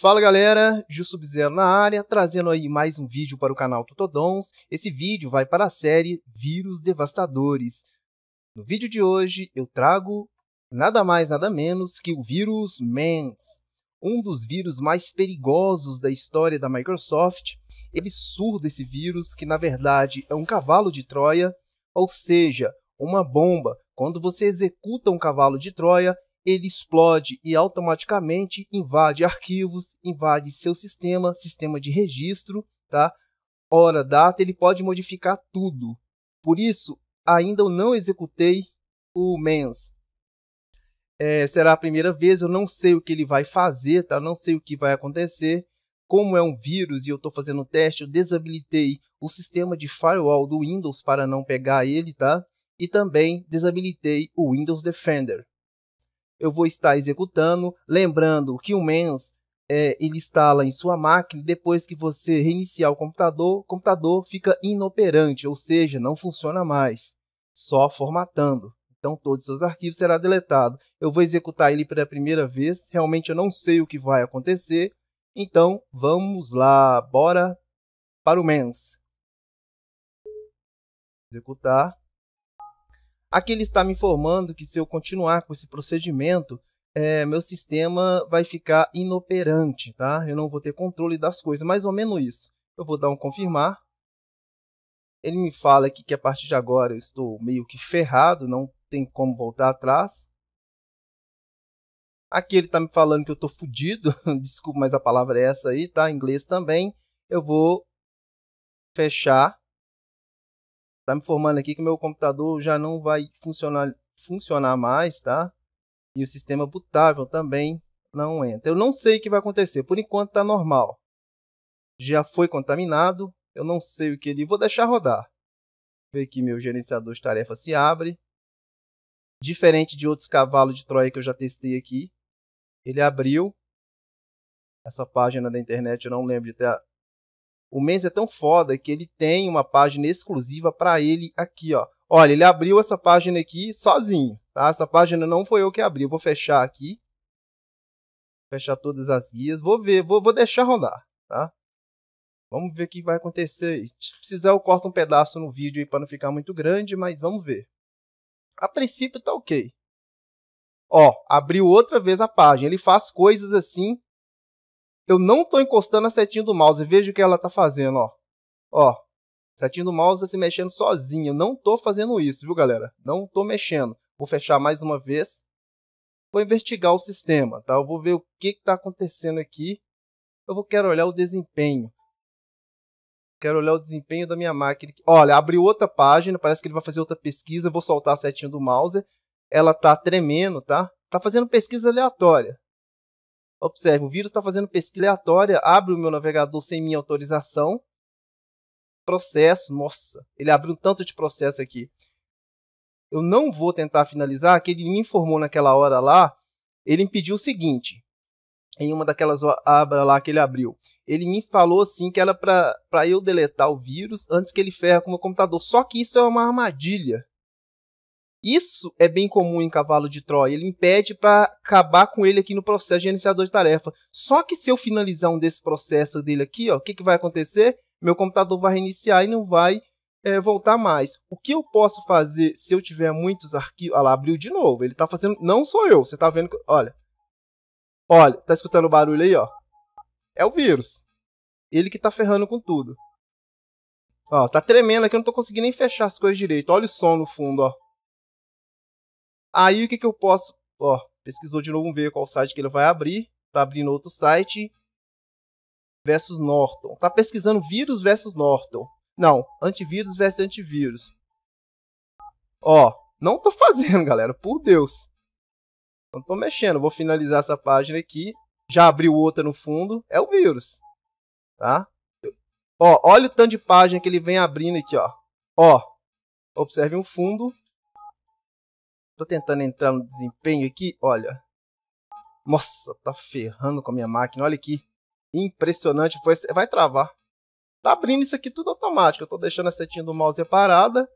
Fala galera, Ju Sub-Zero na área, trazendo aí mais um vídeo para o canal Tutodons. Esse vídeo vai para a série Vírus Devastadores. No vídeo de hoje eu trago nada mais nada menos que o vírus MENS, um dos vírus mais perigosos da história da Microsoft. Ele surda esse vírus que na verdade é um cavalo de Troia, ou seja, uma bomba. Quando você executa um cavalo de Troia, ele explode e automaticamente invade arquivos, invade seu sistema, sistema de registro, tá? Hora, data, ele pode modificar tudo. Por isso, ainda eu não executei o mens. É, será a primeira vez, eu não sei o que ele vai fazer, tá? não sei o que vai acontecer. Como é um vírus e eu estou fazendo teste, eu desabilitei o sistema de firewall do Windows para não pegar ele, tá? E também desabilitei o Windows Defender eu vou estar executando. Lembrando que o Mens é, ele instala em sua máquina depois que você reiniciar o computador, o computador fica inoperante, ou seja, não funciona mais, só formatando. Então todos os seus arquivos serão deletados. Eu vou executar ele pela primeira vez, realmente eu não sei o que vai acontecer. Então vamos lá, bora para o mens. Executar. Aqui ele está me informando que se eu continuar com esse procedimento, é, meu sistema vai ficar inoperante, tá? Eu não vou ter controle das coisas, mais ou menos isso. Eu vou dar um confirmar. Ele me fala aqui que a partir de agora eu estou meio que ferrado, não tem como voltar atrás. Aqui ele está me falando que eu estou fudido, desculpa, mas a palavra é essa aí, tá? Em inglês também. Eu vou fechar Tá me formando aqui que meu computador já não vai funcionar, funcionar mais, tá? E o sistema bootável também não entra. Eu não sei o que vai acontecer. Por enquanto tá normal. Já foi contaminado. Eu não sei o que ele... Vou deixar rodar. Ver que meu gerenciador de tarefas se abre. Diferente de outros cavalos de Troia que eu já testei aqui. Ele abriu. Essa página da internet eu não lembro de ter o Mendes é tão foda que ele tem uma página exclusiva para ele aqui, ó. Olha, ele abriu essa página aqui sozinho, tá? Essa página não foi eu que abri. Eu vou fechar aqui. Fechar todas as guias. Vou ver, vou, vou deixar rodar, tá? Vamos ver o que vai acontecer. Se precisar, eu corto um pedaço no vídeo aí para não ficar muito grande, mas vamos ver. A princípio tá ok. Ó, abriu outra vez a página. Ele faz coisas assim eu não estou encostando a setinha do mouse. Veja o que ela está fazendo, ó. Ó. Setinha do mouse tá se mexendo sozinha. Eu não estou fazendo isso, viu, galera? Não estou mexendo. Vou fechar mais uma vez. Vou investigar o sistema, tá? Eu vou ver o que está acontecendo aqui. Eu vou, quero olhar o desempenho. Quero olhar o desempenho da minha máquina. Olha, abriu outra página, parece que ele vai fazer outra pesquisa. Vou soltar a setinha do mouse. Ela tá tremendo, tá? Tá fazendo pesquisa aleatória. Observe, o vírus está fazendo pesquisa aleatória, abre o meu navegador sem minha autorização. Processo, nossa, ele abriu um tanto de processo aqui. Eu não vou tentar finalizar, que ele me informou naquela hora lá, ele me pediu o seguinte, em uma daquelas abras lá que ele abriu. Ele me falou assim que era para eu deletar o vírus antes que ele ferra com o meu computador. Só que isso é uma armadilha. Isso é bem comum em cavalo de Troia. Ele impede para acabar com ele aqui no processo de gerenciador de tarefa. Só que se eu finalizar um desse processo dele aqui, o que, que vai acontecer? Meu computador vai reiniciar e não vai é, voltar mais. O que eu posso fazer se eu tiver muitos arquivos? Olha ah lá, abriu de novo. Ele tá fazendo. Não sou eu. Você tá vendo que. Olha. Olha, tá escutando o barulho aí, ó. É o vírus. Ele que tá ferrando com tudo. Ó, tá tremendo aqui, eu não tô conseguindo nem fechar as coisas direito. Olha o som no fundo, ó. Aí o que, que eu posso. Ó, pesquisou de novo, vamos ver qual site que ele vai abrir. Tá abrindo outro site. Versus Norton. Tá pesquisando vírus versus Norton. Não, antivírus versus antivírus. Ó, não tô fazendo, galera, por Deus. Não tô mexendo. Vou finalizar essa página aqui. Já abriu outra no fundo. É o vírus. Tá? Ó, olha o tanto de página que ele vem abrindo aqui, ó. Ó, observe um fundo. Tô tentando entrar no desempenho aqui, olha. Nossa, tá ferrando com a minha máquina, olha aqui. Impressionante, foi, vai travar. Tá abrindo isso aqui tudo automático, eu tô deixando a setinha do mouse parada.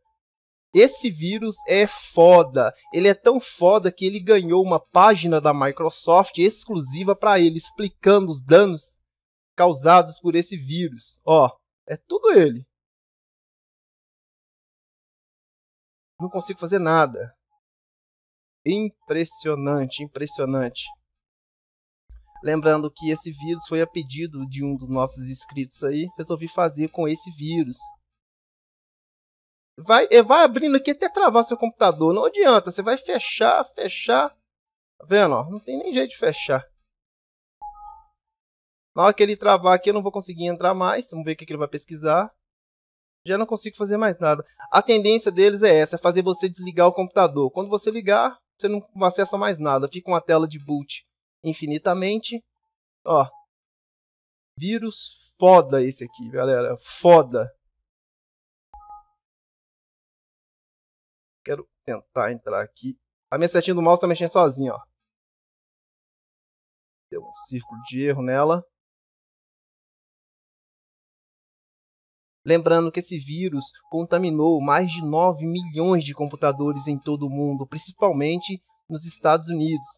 Esse vírus é foda. Ele é tão foda que ele ganhou uma página da Microsoft exclusiva para ele, explicando os danos causados por esse vírus. Ó, é tudo ele. Não consigo fazer nada. Impressionante, impressionante. Lembrando que esse vírus foi a pedido de um dos nossos inscritos aí, resolvi fazer com esse vírus. Vai, é, vai abrindo aqui até travar seu computador, não adianta, você vai fechar, fechar. Tá vendo? Não tem nem jeito de fechar. Na hora que ele travar aqui, eu não vou conseguir entrar mais. Vamos ver o que ele vai pesquisar. Já não consigo fazer mais nada. A tendência deles é essa, é fazer você desligar o computador. Quando você ligar, você não acessa mais nada. Fica uma tela de boot infinitamente. Ó. Vírus foda esse aqui, galera. Foda. Quero tentar entrar aqui. A minha setinha do mouse tá mexendo sozinha, ó. Deu um círculo de erro nela. Lembrando que esse vírus contaminou mais de 9 milhões de computadores em todo o mundo, principalmente nos Estados Unidos.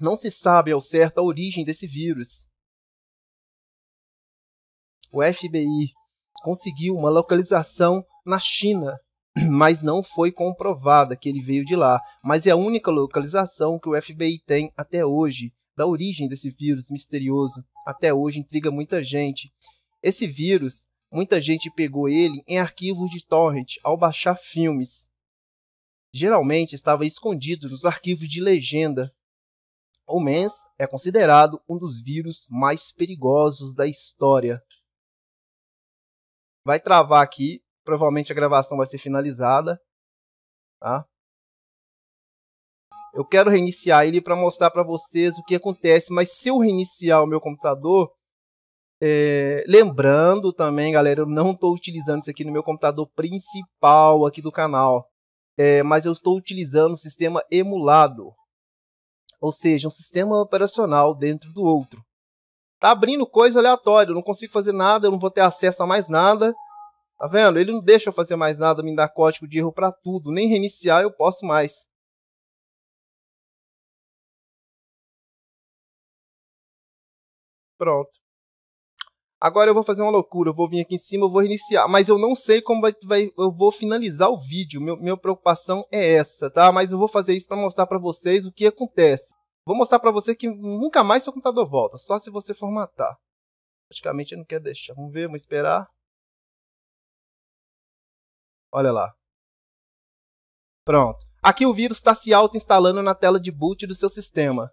Não se sabe ao certo a origem desse vírus. O FBI conseguiu uma localização na China, mas não foi comprovada que ele veio de lá. Mas é a única localização que o FBI tem até hoje da origem desse vírus misterioso. Até hoje intriga muita gente. Esse vírus, muita gente pegou ele em arquivos de torrent ao baixar filmes. Geralmente estava escondido nos arquivos de legenda. O Mens é considerado um dos vírus mais perigosos da história. Vai travar aqui, provavelmente a gravação vai ser finalizada, tá? Eu quero reiniciar ele para mostrar para vocês o que acontece, mas se eu reiniciar o meu computador, é, lembrando também, galera, eu não estou utilizando isso aqui no meu computador principal aqui do canal, é, mas eu estou utilizando um sistema emulado, ou seja, um sistema operacional dentro do outro. Tá abrindo coisa aleatória, eu não consigo fazer nada, eu não vou ter acesso a mais nada. Tá vendo? Ele não deixa eu fazer mais nada, me dar código de erro para tudo, nem reiniciar eu posso mais. Pronto. Agora eu vou fazer uma loucura, eu vou vir aqui em cima, eu vou iniciar, mas eu não sei como vai, vai eu vou finalizar o vídeo. Meu, minha preocupação é essa, tá? Mas eu vou fazer isso para mostrar para vocês o que acontece. Vou mostrar para você que nunca mais seu computador volta, só se você formatar. Praticamente não quer deixar. Vamos ver, vamos esperar. Olha lá. Pronto. Aqui o vírus está se auto-instalando na tela de boot do seu sistema.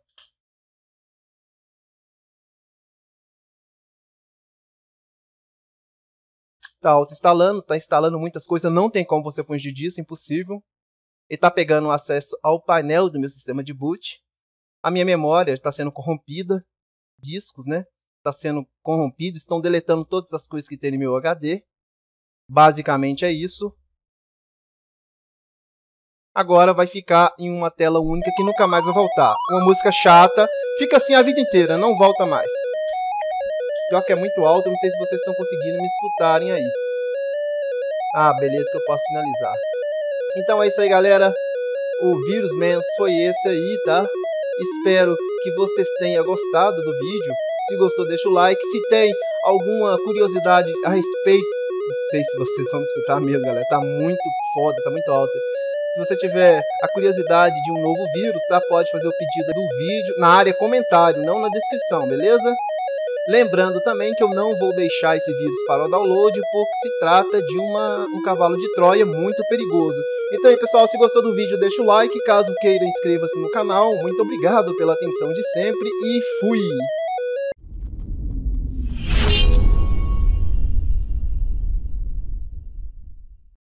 tá auto-instalando, tá instalando muitas coisas, não tem como você fugir disso, impossível. Ele tá pegando acesso ao painel do meu sistema de boot. A minha memória está sendo corrompida, discos, né? Está sendo corrompido, estão deletando todas as coisas que tem no meu HD. Basicamente é isso. Agora vai ficar em uma tela única que nunca mais vai voltar. Uma música chata, fica assim a vida inteira, não volta mais. Pior que é muito alto, eu não sei se vocês estão conseguindo me escutarem aí. Ah, beleza, que eu posso finalizar. Então é isso aí, galera. O Vírus Mans foi esse aí, tá? Espero que vocês tenham gostado do vídeo. Se gostou, deixa o like. Se tem alguma curiosidade a respeito... Não sei se vocês vão me escutar mesmo, galera. Tá muito foda, tá muito alto. Se você tiver a curiosidade de um novo vírus, tá? Pode fazer o pedido do vídeo na área comentário, não na descrição, beleza? Lembrando também que eu não vou deixar esse vírus para o download, porque se trata de uma, um cavalo de Troia muito perigoso. Então aí, pessoal, se gostou do vídeo, deixa o like. Caso queira, inscreva-se no canal. Muito obrigado pela atenção de sempre e fui!